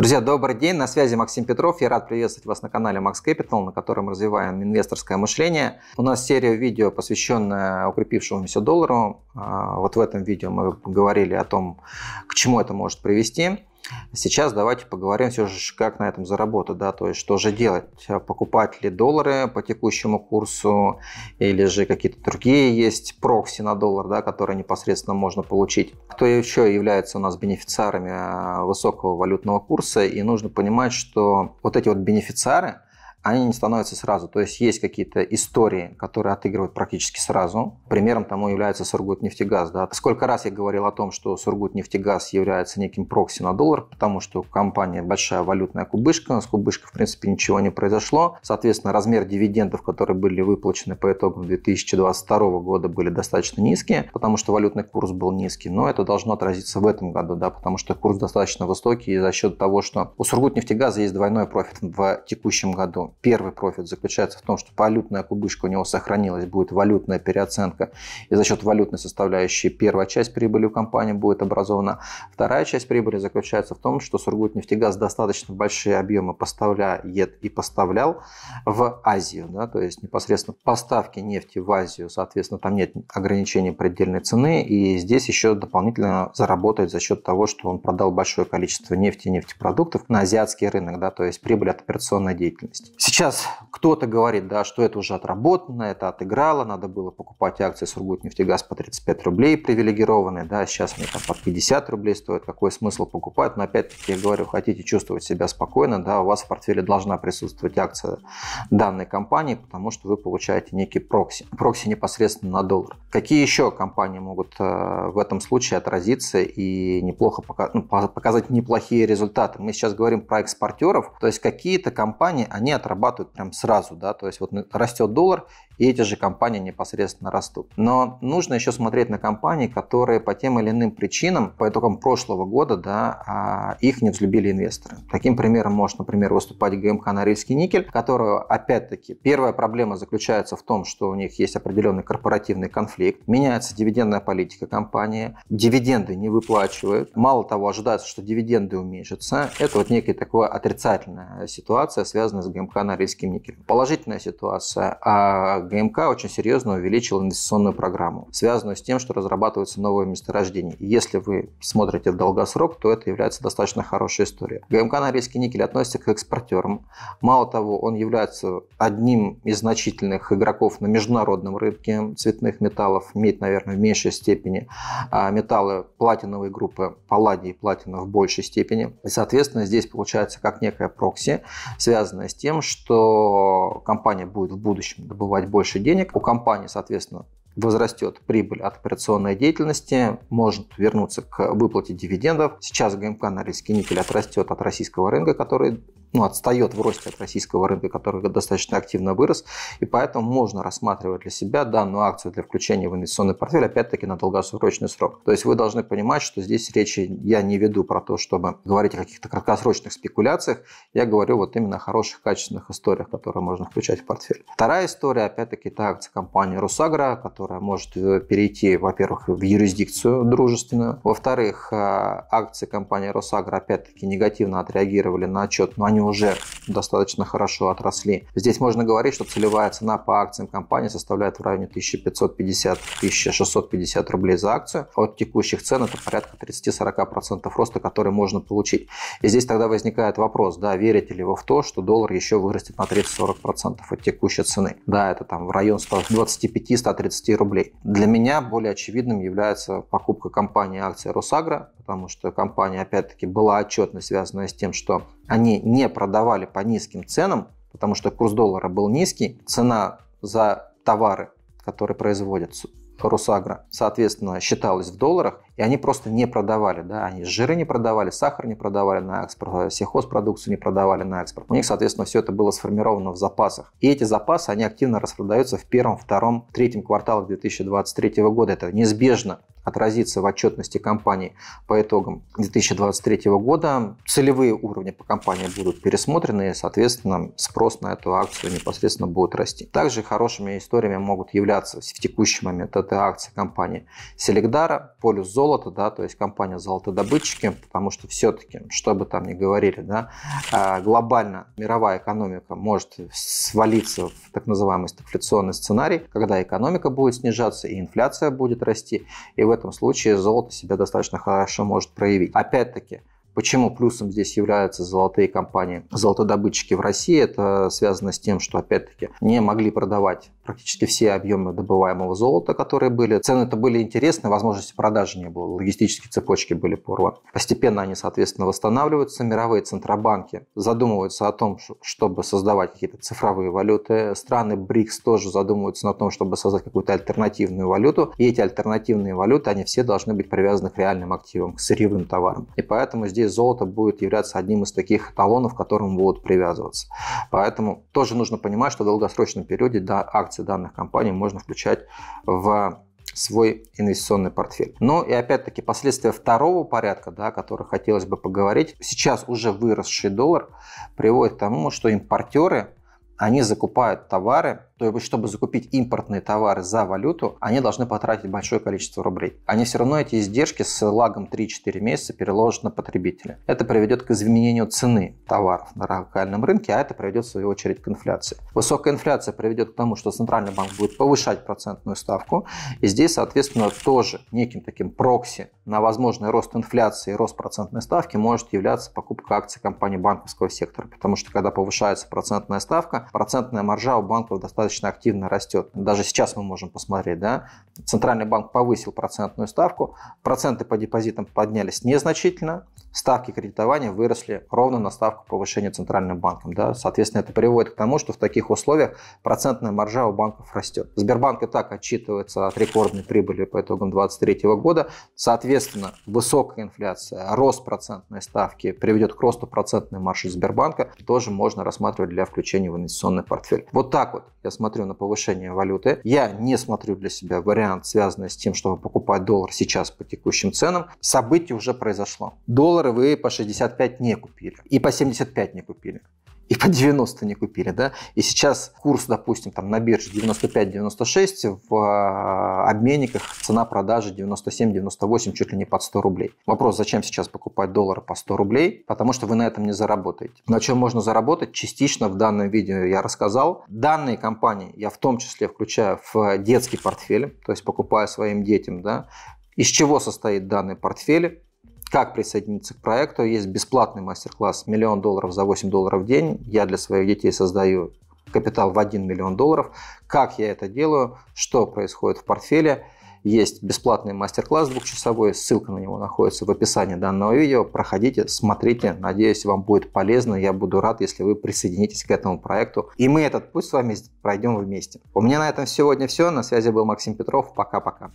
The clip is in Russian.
Друзья, добрый день, на связи Максим Петров. Я рад приветствовать вас на канале Max Capital, на котором развиваем инвесторское мышление. У нас серия видео, посвященная укрепившемуся доллару. А, вот в этом видео мы говорили о том, к чему это может привести. Сейчас давайте поговорим все же, как на этом заработать, да, то есть что же делать, покупать ли доллары по текущему курсу или же какие-то другие есть прокси на доллар, да, которые непосредственно можно получить. Кто еще является у нас бенефициарами а, высокого валютного курса и нужно понимать, что вот эти вот бенефициары – они не становятся сразу. То есть есть какие-то истории, которые отыгрывают практически сразу. Примером тому является Сургутнефтегаз. Да? Сколько раз я говорил о том, что Сургутнефтегаз является неким прокси на доллар, потому что компания большая валютная кубышка, с кубышкой в принципе ничего не произошло. Соответственно, размер дивидендов, которые были выплачены по итогам 2022 года, были достаточно низкие, потому что валютный курс был низкий. Но это должно отразиться в этом году, да, потому что курс достаточно высокий и за счет того, что у Сургутнефтегаза есть двойной профит в текущем году первый профит заключается в том, что валютная кубышка у него сохранилась, будет валютная переоценка, и за счет валютной составляющей первая часть прибыли у компании будет образована. Вторая часть прибыли заключается в том, что Сургутнефтегаз достаточно большие объемы поставляет и поставлял в Азию, да, то есть непосредственно поставки нефти в Азию, соответственно, там нет ограничения предельной цены, и здесь еще дополнительно заработает за счет того, что он продал большое количество нефти и нефтепродуктов на азиатский рынок, да, то есть прибыль от операционной деятельности. Сейчас кто-то говорит, да, что это уже отработано, это отыграло, надо было покупать акции Сургутнефтегаз по 35 рублей привилегированные, да, сейчас они там по 50 рублей стоят, какой смысл покупать, но опять-таки я говорю, хотите чувствовать себя спокойно, да, у вас в портфеле должна присутствовать акция данной компании, потому что вы получаете некий прокси, прокси непосредственно на доллар. Какие еще компании могут э, в этом случае отразиться и неплохо пока, ну, показать неплохие результаты? Мы сейчас говорим про экспортеров, то есть какие-то компании, они отразятся отрабатывают прям сразу, да, то есть вот растет доллар, и эти же компании непосредственно растут. Но нужно еще смотреть на компании, которые по тем или иным причинам, по итогам прошлого года, да, а, их не взлюбили инвесторы. Таким примером может, например, выступать ГМК «Норильский никель», которую, опять-таки, первая проблема заключается в том, что у них есть определенный корпоративный конфликт, меняется дивидендная политика компании, дивиденды не выплачивают, мало того, ожидается, что дивиденды уменьшатся. Это вот некая такая отрицательная ситуация, связанная с ГМК канарийским никелем. Положительная ситуация. А ГМК очень серьезно увеличил инвестиционную программу, связанную с тем, что разрабатываются новые месторождения. И если вы смотрите в долгосрок, то это является достаточно хорошей историей. ГМК «Норильский никель» относится к экспортерам. Мало того, он является одним из значительных игроков на международном рынке цветных металлов, медь, наверное, в меньшей степени, а металлы платиновой группы палладий и платина в большей степени. И, соответственно, здесь получается как некая прокси, связанная с тем, что компания будет в будущем добывать больше денег. У компании, соответственно, возрастет прибыль от операционной деятельности, может вернуться к выплате дивидендов. Сейчас ГМК на риске никель отрастет от российского рынка, который ну, отстает в росте от российского рынка, который достаточно активно вырос, и поэтому можно рассматривать для себя данную акцию для включения в инвестиционный портфель, опять-таки, на долгосрочный срок. То есть вы должны понимать, что здесь речи я не веду про то, чтобы говорить о каких-то краткосрочных спекуляциях, я говорю вот именно о хороших, качественных историях, которые можно включать в портфель. Вторая история, опять-таки, это акция компании «Русагра», которая может э, перейти, во-первых, в юрисдикцию дружественную, во-вторых, э, акции компании «Росагра» опять-таки негативно отреагировали на отчет, но они они уже достаточно хорошо отросли. Здесь можно говорить, что целевая цена по акциям компании составляет в районе 1550-1650 рублей за акцию. А от текущих цен это порядка 30-40% роста, который можно получить. И здесь тогда возникает вопрос, да, верите ли вы в то, что доллар еще вырастет на 30-40% от текущей цены? Да, это там в район 125-130 рублей. Для меня более очевидным является покупка компании акции Росагра, потому что компания, опять-таки, была отчетно связана с тем, что они не продавали по низким ценам, потому что курс доллара был низкий, цена за товары, которые производят Росагра, соответственно, считалась в долларах, и они просто не продавали, да, они жиры не продавали, сахар не продавали на экспорт, э, сельхозпродукцию не продавали на экспорт. У них, соответственно, все это было сформировано в запасах. И эти запасы, они активно распродаются в первом, втором, третьем кварталах 2023 года. Это неизбежно отразится в отчетности компании по итогам 2023 года. Целевые уровни по компании будут пересмотрены, и, соответственно, спрос на эту акцию непосредственно будет расти. Также хорошими историями могут являться в текущий момент это акции компании Селегдара, Полюс Золото, золото, да, то есть компания «Золотодобытчики», потому что все-таки, что бы там ни говорили, да, а, глобально мировая экономика может свалиться в так называемый стагфляционный сценарий, когда экономика будет снижаться и инфляция будет расти, и в этом случае золото себя достаточно хорошо может проявить. Опять-таки, Почему плюсом здесь являются золотые компании, золотодобытчики в России? Это связано с тем, что, опять-таки, не могли продавать практически все объемы добываемого золота, которые были. Цены это были интересны, возможности продажи не было, логистические цепочки были порваны. Постепенно они, соответственно, восстанавливаются. Мировые центробанки задумываются о том, чтобы создавать какие-то цифровые валюты. Страны БРИКС тоже задумываются на том, чтобы создать какую-то альтернативную валюту. И эти альтернативные валюты, они все должны быть привязаны к реальным активам, к сырьевым товарам. И поэтому здесь здесь золото будет являться одним из таких талонов, к которым будут привязываться. Поэтому тоже нужно понимать, что в долгосрочном периоде да, акции данных компаний можно включать в свой инвестиционный портфель. Но и опять-таки последствия второго порядка, да, о которых хотелось бы поговорить, сейчас уже выросший доллар приводит к тому, что импортеры они закупают товары, то есть чтобы закупить импортные товары за валюту, они должны потратить большое количество рублей. Они все равно эти издержки с лагом 3-4 месяца переложат на потребителя. Это приведет к изменению цены товаров на локальном рынке, а это приведет в свою очередь к инфляции. Высокая инфляция приведет к тому, что Центральный банк будет повышать процентную ставку, и здесь, соответственно, тоже неким таким прокси на возможный рост инфляции и рост процентной ставки может являться покупка акций компании банковского сектора, потому что когда повышается процентная ставка, процентная маржа у банков достаточно активно растет. Даже сейчас мы можем посмотреть, да, Центральный банк повысил процентную ставку, проценты по депозитам поднялись незначительно, ставки кредитования выросли ровно на ставку повышения Центральным банком. Да? Соответственно, это приводит к тому, что в таких условиях процентная маржа у банков растет. Сбербанк и так отчитывается от рекордной прибыли по итогам 2023 года. Соответственно, Соответственно, высокая инфляция, рост процентной ставки приведет к росту процентной маржи Сбербанка, тоже можно рассматривать для включения в инвестиционный портфель. Вот так вот я смотрю на повышение валюты. Я не смотрю для себя вариант, связанный с тем, чтобы покупать доллар сейчас по текущим ценам. Событие уже произошло. Доллары вы по 65 не купили и по 75 не купили и по 90 не купили, да, и сейчас курс, допустим, там на бирже 95-96, в а, обменниках цена продажи 97-98, чуть ли не под 100 рублей. Вопрос, зачем сейчас покупать доллары по 100 рублей? Потому что вы на этом не заработаете. На чем можно заработать? Частично в данном видео я рассказал. Данные компании я в том числе включаю в детский портфель, то есть покупаю своим детям, да, из чего состоит данный портфель, как присоединиться к проекту. Есть бесплатный мастер-класс «Миллион долларов за 8 долларов в день». Я для своих детей создаю капитал в 1 миллион долларов. Как я это делаю, что происходит в портфеле. Есть бесплатный мастер-класс двухчасовой, ссылка на него находится в описании данного видео. Проходите, смотрите, надеюсь, вам будет полезно. Я буду рад, если вы присоединитесь к этому проекту. И мы этот путь с вами пройдем вместе. У меня на этом сегодня все. На связи был Максим Петров. Пока-пока.